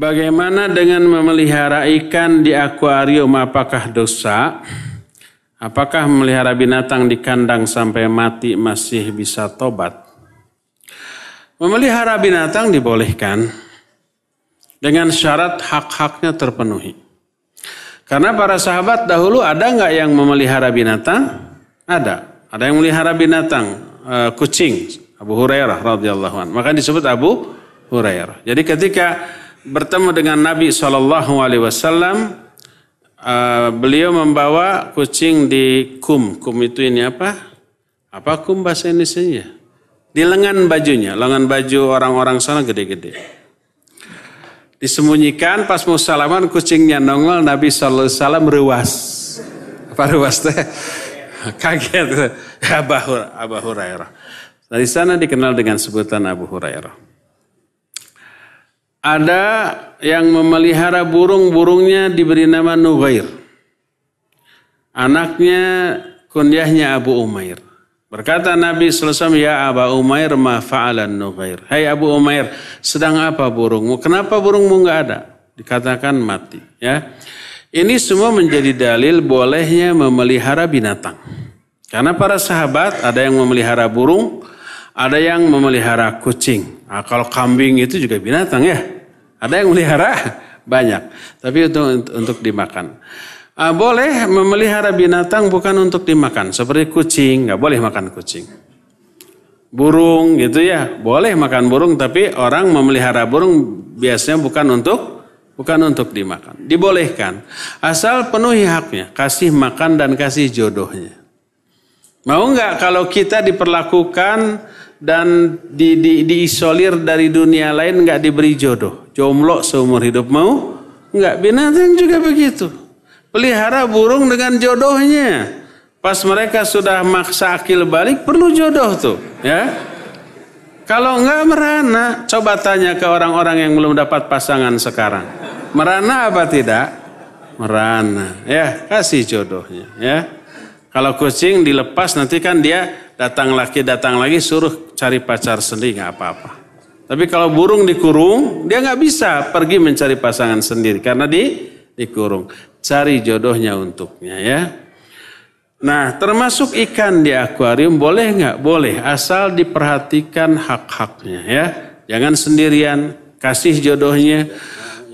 Bagaimana dengan memelihara ikan di akuarium apakah dosa? Apakah memelihara binatang di kandang sampai mati masih bisa tobat? Memelihara binatang dibolehkan dengan syarat hak-haknya terpenuhi. Karena para sahabat dahulu ada nggak yang memelihara binatang? Ada. Ada yang memelihara binatang, e, kucing. Abu Hurairah radhiyallahu anhu. Maka disebut Abu Hurairah. Jadi ketika bertemu dengan Nabi Shallallahu Alaihi Wasallam. Eh, beliau membawa kucing di kum. Kum itu ini apa? Apa kum bahasa Indonesia? Di lengan bajunya, lengan baju orang-orang sana gede-gede. Disembunyikan pas mau salaman kucingnya nongol Nabi Shallallahu Alaihi Wasallam ruas. Apa ruas teh? Kaget. abahur Hurairah. Dari sana dikenal dengan sebutan Abu Hurairah. Ada yang memelihara burung-burungnya diberi nama Nugair. Anaknya kunyahnya Abu Umair. Berkata Nabi SAW, Ya Abu Umair ma fa'alan Nugair. Hai Abu Umair, sedang apa burungmu? Kenapa burungmu nggak ada? Dikatakan mati. Ya, Ini semua menjadi dalil bolehnya memelihara binatang. Karena para sahabat ada yang memelihara burung, ada yang memelihara kucing. Nah, kalau kambing itu juga binatang ya. Ada yang melihara banyak, tapi untuk untuk dimakan. Uh, boleh memelihara binatang bukan untuk dimakan, seperti kucing nggak boleh makan kucing. Burung gitu ya, boleh makan burung, tapi orang memelihara burung biasanya bukan untuk bukan untuk dimakan. Dibolehkan asal penuhi haknya, kasih makan dan kasih jodohnya. Mau nggak kalau kita diperlakukan dan di, di, diisolir dari dunia lain nggak diberi jodoh. Jomblo seumur hidup mau? Nggak binatang juga begitu. Pelihara burung dengan jodohnya. Pas mereka sudah maksa akil balik perlu jodoh tuh, ya. Kalau nggak merana, coba tanya ke orang-orang yang belum dapat pasangan sekarang. Merana apa tidak? Merana. Ya, kasih jodohnya, ya. Kalau kucing dilepas nanti kan dia datang lagi datang lagi suruh cari pacar sendiri nggak apa-apa. Tapi kalau burung dikurung, dia nggak bisa pergi mencari pasangan sendiri karena di dikurung. Cari jodohnya untuknya ya. Nah, termasuk ikan di akuarium boleh nggak? Boleh, asal diperhatikan hak-haknya ya. Jangan sendirian, kasih jodohnya.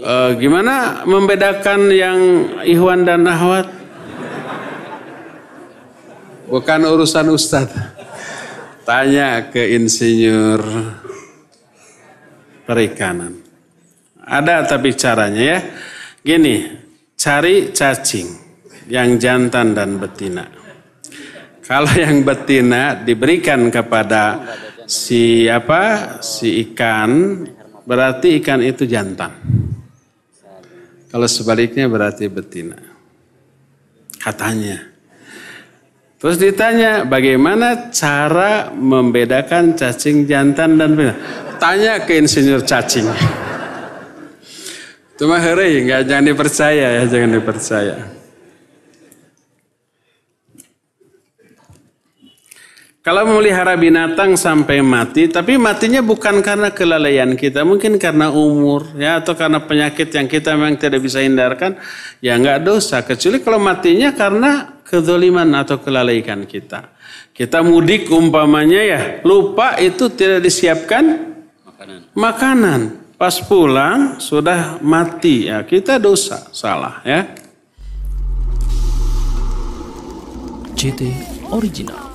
E, gimana membedakan yang Ikhwan dan Nahwat? Bukan urusan Ustadz. Tanya ke insinyur perikanan. Ada tapi caranya ya. Gini, cari cacing yang jantan dan betina. Kalau yang betina diberikan kepada si apa? si ikan, berarti ikan itu jantan. Kalau sebaliknya berarti betina. Katanya. Terus ditanya bagaimana cara membedakan cacing jantan dan betina. Tanya ke insinyur cacing. Cuma hari nggak jangan dipercaya ya, jangan dipercaya. Kalau memelihara binatang sampai mati, tapi matinya bukan karena kelalaian kita, mungkin karena umur ya atau karena penyakit yang kita memang tidak bisa hindarkan, ya nggak dosa. Kecuali kalau matinya karena kedoliman atau kelalaikan kita. Kita mudik umpamanya ya, lupa itu tidak disiapkan makanan. makanan. Pas pulang sudah mati ya, kita dosa, salah ya. CT Original